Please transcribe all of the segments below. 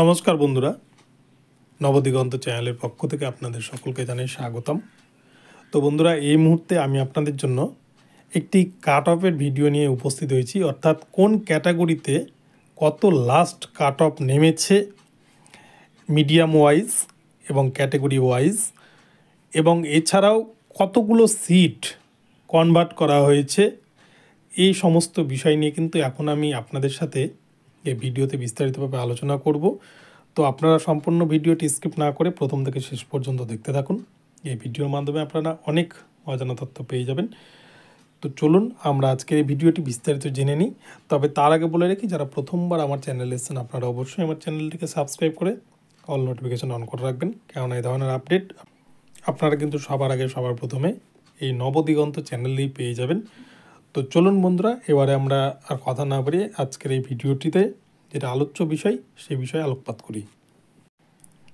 নমস্কার বন্ধুরা নবদিগন্ত চ্যানেলের পক্ষ থেকে আপনাদের সকলকে জানাই স্বাগতম তো বন্ধুরা এই মুহূর্তে আমি আপনাদের জন্য একটি কাট অফের ভিডিও নিয়ে উপস্থিত হয়েছি অর্থাৎ কোন ক্যাটাগরিতে কত লাস্ট কাট অফ নেমেছে মিডিয়াম ওয়াইজ এবং ক্যাটাগরি ওয়াইজ এবং এছাড়াও কতগুলো সিট কনভার্ট করা হয়েছে এই সমস্ত বিষয় নিয়ে কিন্তু এখন আমি আপনাদের সাথে এ ভিডিওতে বিস্তারিতভাবে আলোচনা করব তো আপনারা সম্পূর্ণ ভিডিওটি স্কিপ না করে প্রথম থেকে শেষ পর্যন্ত দেখতে থাকুন এই ভিডিওর মাধ্যমে আপনারা অনেক অজানা তথ্য পেয়ে যাবেন তো চলুন আমরা আজকের এই ভিডিওটি বিস্তারিত জেনে নিই তবে তার আগে বলে রাখি যারা প্রথমবার আমার চ্যানেল এসেছেন আপনারা অবশ্যই আমার চ্যানেলটিকে সাবস্ক্রাইব করে অল নোটিফিকেশান অন করে রাখবেন কেননা এই ধরনের আপডেট আপনারা কিন্তু সবার আগে সবার প্রথমে এই নবদিগন্ত চ্যানেলেই পেয়ে যাবেন তো চলুন বন্ধুরা এবারে আমরা আর কথা না বাড়িয়ে আজকের এই ভিডিওটিতে যেটা আলোচ্য বিষয় সেই বিষয়ে আলোকপাত করি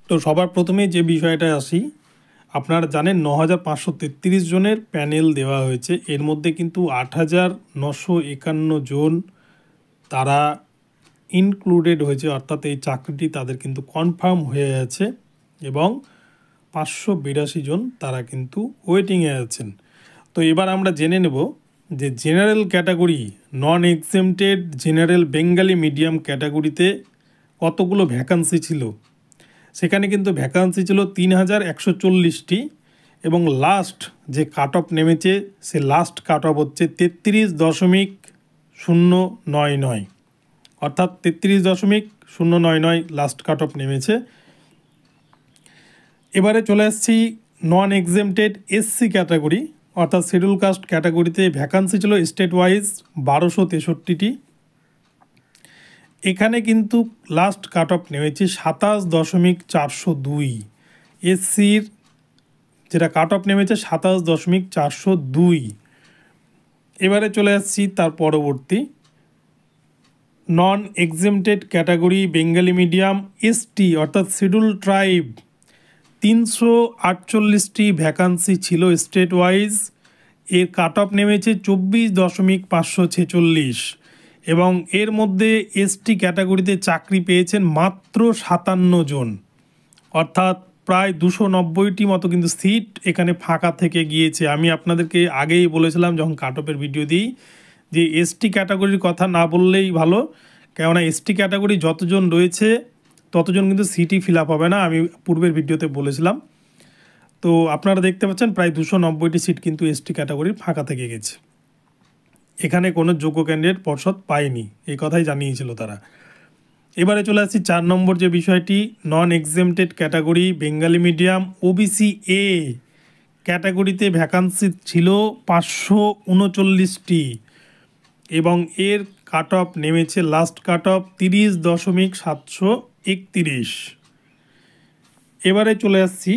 তো সবার প্রথমে যে বিষয়টা আসি আপনারা জানেন ন হাজার পাঁচশো তেত্রিশ জনের প্যানেল দেওয়া হয়েছে এর মধ্যে কিন্তু আট হাজার নশো একান্ন জন তারা ইনক্লুডেড হয়েছে অর্থাৎ এই চাকরিটি তাদের কিন্তু কনফার্ম হয়ে আছে এবং পাঁচশো বিরাশি জন তারা কিন্তু ওয়েটিংয়ে আছেন তো এবার আমরা জেনে নেব যে general category non exempted general Bengali medium ক্যাটাগরিতে কতগুলো ভ্যাকান্সি ছিল সেখানে কিন্তু ভ্যাকান্সি ছিল তিন হাজার একশো চল্লিশটি এবং লাস্ট যে কাট অফ নেমেছে সে লাস্ট কাট অফ হচ্ছে তেত্রিশ দশমিক শূন্য নয় নয় অর্থাৎ তেত্রিশ দশমিক শূন্য নয় নয় লাস্ট কাট অফ নেমেছে এবারে চলে আসছি নন এক্সেমটেড এসসি ক্যাটাগরি অর্থাৎ শিডিউল কাস্ট ক্যাটাগরিতে ভ্যাকান্সি ছিল স্টেট ওয়াইজ বারোশো তেষট্টিটি এখানে কিন্তু লাস্ট কাট অফ নেমেছে সাতাশ দশমিক চারশো দুই এসসির যেটা কাট অফ নেমেছে সাতাশ দশমিক চারশো দুই এবারে চলে আসছি তার পরবর্তী non exempted category Bengali medium ST অর্থাৎ শিডিউল ট্রাইব তিনশো আটচল্লিশটি ভ্যাকান্সি ছিল স্টেট ওয়াইজ এর কাট অফ নেমেছে চব্বিশ দশমিক পাঁচশো ছেচল্লিশ এবং এর মধ্যে এসটি ক্যাটাগরিতে চাকরি পেয়েছেন মাত্র সাতান্ন জন অর্থাৎ প্রায় দুশো নব্বইটি মতো কিন্তু সিট এখানে ফাঁকা থেকে গিয়েছে আমি আপনাদেরকে আগেই বলেছিলাম যখন কাট অফের ভিডিও দিই যে এসটি ক্যাটাগরির কথা না বললেই ভালো কেননা এসটি ক্যাটাগরি যতজন রয়েছে ততজন কিন্তু সিটি ফিল আপ হবে না আমি পূর্বের ভিডিওতে বলেছিলাম তো আপনারা দেখতে পাচ্ছেন প্রায় দুশো নব্বইটি সিট কিন্তু এসটি ক্যাটাগরির ফাঁকা থেকে গেছে এখানে কোনো যোগ্য ক্যান্ডিডেট পর্ষদ পায়নি এই কথাই জানিয়েছিল তারা এবারে চলে আসছি চার নম্বর যে বিষয়টি non exempted category Bengali medium OBC A ক্যাটাগরিতে ভ্যাকান্সি ছিল পাঁচশো উনচল্লিশটি এবং এর কাট অফ নেমেছে লাস্ট কাট অফ তিরিশ দশমিক সাতশো একত্রিশ এবারে চলে আসছি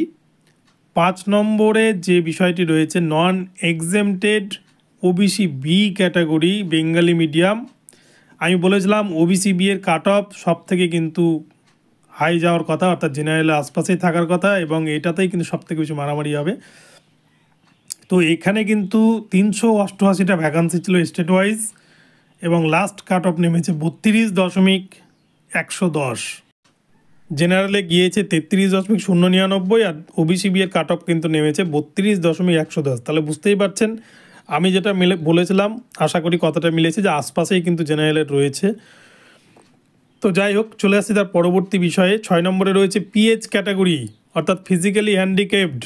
পাঁচ নম্বরে যে বিষয়টি রয়েছে non exempted OBC B category Bengali medium আমি বলেছিলাম ওবিসি বি এর কাট অফ সব থেকে কিন্তু হাই যাওয়ার কথা অর্থাৎ জেনারেলের আশপাশেই থাকার কথা এবং এটাতেই কিন্তু সব থেকে বেশি মারামারি হবে তো এখানে কিন্তু তিনশো অষ্টআশিটা ভ্যাকান্সি ছিল স্টেট ওয়াইজ এবং লাস্ট কাট অফ নেমেছে বত্রিশ দশমিক একশো দশ জেনারেলে গিয়েছে তেত্রিশ দশমিক শূন্য নিরানব্বই আর ওবিসি বিয়ের কাট অফ কিন্তু নেমেছে বত্রিশ দশমিক একশো দশ তাহলে বুঝতেই পারছেন আমি যেটা মিলে বলেছিলাম আশা করি কথাটা মিলেছে যে আশপাশেই কিন্তু জেনারেলের রয়েছে তো যাই হোক চলে আসছি তার পরবর্তী বিষয়ে ছয় নম্বরে রয়েছে পিএইচ ক্যাটাগরি অর্থাৎ ফিজিক্যালি হ্যান্ডিক্যাপড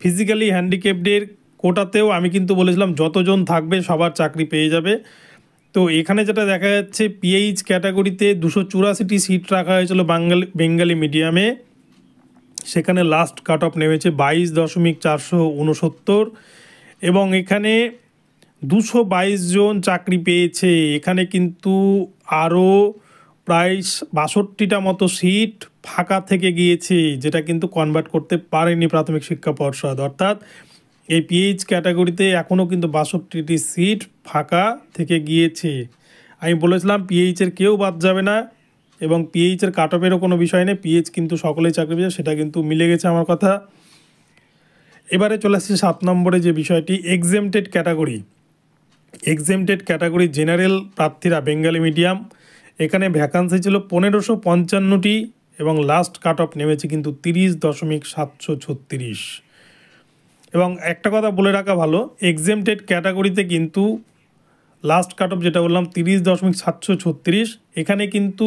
ফিজিক্যালি হ্যান্ডিক্যাপডের কোটাতেও আমি কিন্তু বলেছিলাম যতজন থাকবে সবার চাকরি পেয়ে যাবে তো এখানে যেটা দেখা যাচ্ছে পিএইচ ক্যাটাগরিতে দুশো চুরাশিটি সিট রাখা হয়েছিল বাঙালি বেঙ্গালি মিডিয়ামে সেখানে লাস্ট কাট অফ নেমেছে বাইশ দশমিক চারশো উনসত্তর এবং এখানে দুশো বাইশ জন চাকরি পেয়েছে এখানে কিন্তু আরও প্রায় বাষট্টিটা মতো সিট ফাঁকা থেকে গিয়েছে যেটা কিন্তু কনভার্ট করতে পারেনি প্রাথমিক শিক্ষা পর্ষদ অর্থাৎ এই পিএইচ ক্যাটাগরিতে এখনও কিন্তু বাষট্টিটি সিট ফাঁকা থেকে গিয়েছে আমি বলেছিলাম পিএইচের কেউ বাদ যাবে না এবং পিএইচের কাট অফেরও কোনো বিষয় নেই পিএইচ কিন্তু সকলেই চাকরি পেয়েছে সেটা কিন্তু মিলে গেছে আমার কথা এবারে চলে আসছে সাত নম্বরে যে বিষয়টি exempted category exempted category general প্রার্থীরা বেঙ্গালি মিডিয়াম এখানে ভ্যাকান্সি ছিল পনেরোশো পঞ্চান্নটি এবং লাস্ট কাট অফ নেমেছে কিন্তু তিরিশ দশমিক সাতশো ছত্রিশ এবং একটা কথা বলে রাখা ভালো এক্সেমটেড ক্যাটাগরিতে কিন্তু লাস্ট কাট অফ যেটা বললাম তিরিশ দশমিক সাতশো ছত্রিশ এখানে কিন্তু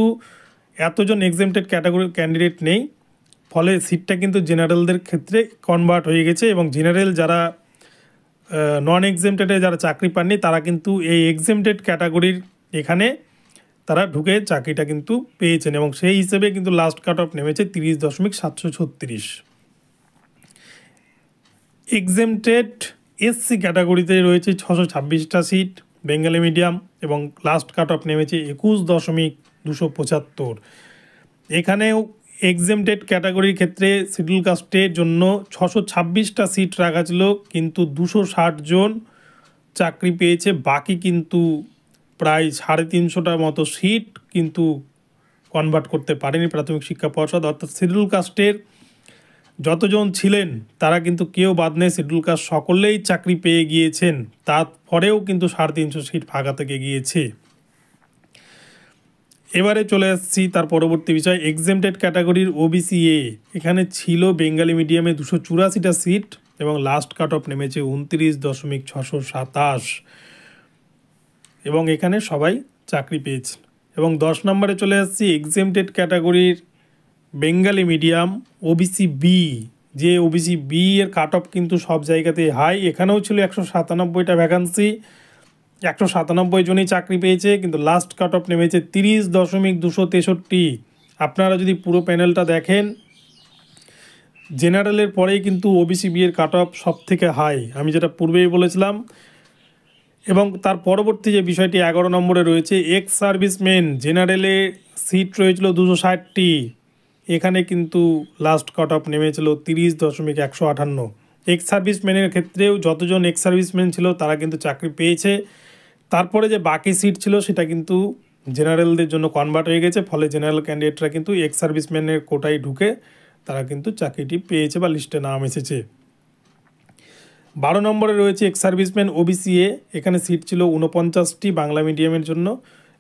এতজন এক্সেমটেড ক্যাটাগরির ক্যান্ডিডেট নেই ফলে সিটটা কিন্তু জেনারেলদের ক্ষেত্রে কনভার্ট হয়ে গেছে এবং জেনারেল যারা নন এক্সেমটেডে যারা চাকরি পাননি তারা কিন্তু এই এক্সেমটেড ক্যাটাগরির এখানে তারা ঢুকে চাকরিটা কিন্তু পেয়েছেন এবং সেই হিসেবে কিন্তু লাস্ট কাট অফ নেমেছে তিরিশ দশমিক সাতশো ছত্রিশ এক্সেমটেড এসসি ক্যাটাগরিতে রয়েছে ছশো ছাব্বিশটা সিট বেঙ্গালি মিডিয়াম এবং লাস্ট কাট অফ নেমেছে একুশ দশমিক দুশো পঁচাত্তর এখানেও এক্সেমটেড ক্যাটাগরির ক্ষেত্রে শিডিউল কাস্টের জন্য ছশো ছাব্বিশটা সিট রাখা ছিল কিন্তু দুশো ষাট জন চাকরি পেয়েছে বাকি কিন্তু প্রায় সাড়ে তিনশোটার মতো সিট কিন্তু কনভার্ট করতে পারেনি প্রাথমিক শিক্ষা পর্ষদ অর্থাৎ শিডিউল কাস্টের যতজন ছিলেন তারা কিন্তু কেউ বাদ নেই শিডিউল কাস্ট সকলেই চাকরি পেয়ে গিয়েছেন তারপরেও কিন্তু সাড়ে তিনশো সিট ফাঁকা থেকে গিয়েছে এবারে চলে আসছি তার পরবর্তী বিষয় এক্সেমটেড ক্যাটাগরির ওবিসি এ এখানে ছিল বেঙ্গালি মিডিয়ামে দুশো চুরাশিটা সিট এবং লাস্ট কাট অফ নেমেছে উনত্রিশ দশমিক ছশো সাতাশ এবং এখানে সবাই চাকরি পেয়েছে এবং দশ নম্বরে চলে আসছি এক্সেমটেড ক্যাটাগরির বেঙ্গালি মিডিয়াম ওবিসি বি যে ওবিসি বি এর কাট অফ কিন্তু সব জায়গাতেই হাই এখানেও ছিল একশো সাতানব্বইটা ভ্যাকান্সি একশো সাতানব্বই জনই চাকরি পেয়েছে কিন্তু লাস্ট কাট অফ নেমেছে তিরিশ দশমিক দুশো তেষট্টি আপনারা যদি পুরো প্যানেলটা দেখেন জেনারেলের পরেই কিন্তু ওবিসি বি এর কাট অফ সব থেকে হাই আমি যেটা পূর্বেই বলেছিলাম এবং তার পরবর্তী যে বিষয়টি এগারো নম্বরে রয়েছে এক্স সার্ভিসম্যান জেনারেলে সিট রয়েছিল দুশো ষাটটি এখানে কিন্তু লাস্ট কাট অফ নেমেছিল তিরিশ দশমিক একশো আঠান্ন এক্স সার্ভিসম্যানের ক্ষেত্রেও যতজন এক্স সার্ভিসম্যান ছিল তারা কিন্তু চাকরি পেয়েছে তারপরে যে বাকি সিট ছিল সেটা কিন্তু জেনারেলদের জন্য কনভার্ট হয়ে গেছে ফলে জেনারেল ক্যান্ডিডেটরা কিন্তু এক্স সার্ভিসম্যানের কোটায় ঢুকে তারা কিন্তু চাকরিটি পেয়েছে বা লিস্টে নাম এসেছে বারো নম্বরে রয়েছে এক্স সার্ভিসম্যান ওবিসিএ এখানে সিট ছিল উনপঞ্চাশটি বাংলা মিডিয়ামের জন্য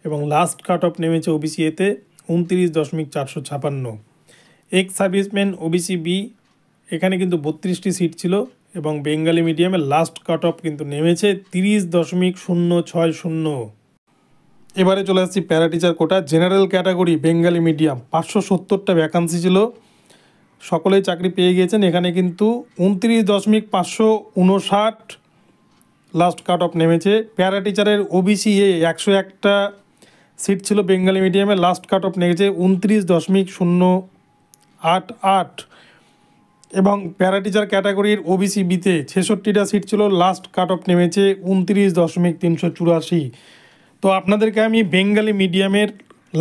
এবং লাস্ট কাট অফ নেমেছে ওবিসিএতে উনত্রিশ দশমিক চারশো ছাপান্ন এক্স সার্ভিসম্যান ওবিসি বি এখানে কিন্তু বত্রিশটি সিট ছিল এবং বেঙ্গালি মিডিয়ামে লাস্ট কাট অফ কিন্তু নেমেছে তিরিশ দশমিক শূন্য ছয় শূন্য এবারে চলে আসছি para teacher quota general category Bengali medium পাঁচশো সত্তরটা ভ্যাকান্সি ছিল সকলেই চাকরি পেয়ে গিয়েছেন এখানে কিন্তু উনত্রিশ দশমিক পাঁচশো উনষাট লাস্ট কাট অফ নেমেছে প্যারা টিচারের ওবিসি এ একশো একটা সিট ছিল বেঙ্গালি মিডিয়ামে লাস্ট কাট অফ নেমেছে উনত্রিশ দশমিক শূন্য আট আট এবং প্যারা টিচার ক্যাটাগরির ওবিসি বিতে ছেষট্টিটা সিট ছিল লাস্ট কাট অফ নেমেছে উনত্রিশ দশমিক তিনশো চুরাশি তো আপনাদেরকে আমি বেঙ্গালি মিডিয়ামের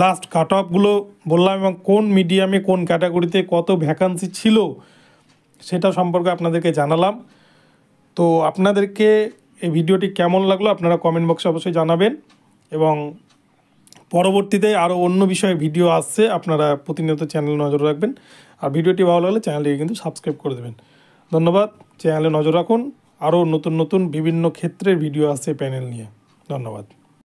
লাস্ট কাট অফগুলো বললাম এবং কোন মিডিয়ামে কোন ক্যাটাগরিতে কত ভ্যাকান্সি ছিল সেটা সম্পর্কে আপনাদেরকে জানালাম তো আপনাদেরকে এই ভিডিওটি কেমন লাগলো আপনারা কমেন্ট বক্সে অবশ্যই জানাবেন এবং পরবর্তীতে আরও অন্য বিষয়ে ভিডিও আসছে আপনারা প্রতিনিয়ত চ্যানেল নজর রাখবেন আর ভিডিওটি ভালো লাগলে চ্যানেলটিকে কিন্তু সাবস্ক্রাইব করে দেবেন ধন্যবাদ চ্যানেলে নজর রাখুন আরও নতুন নতুন বিভিন্ন ক্ষেত্রের ভিডিও আসছে প্যানেল নিয়ে ধন্যবাদ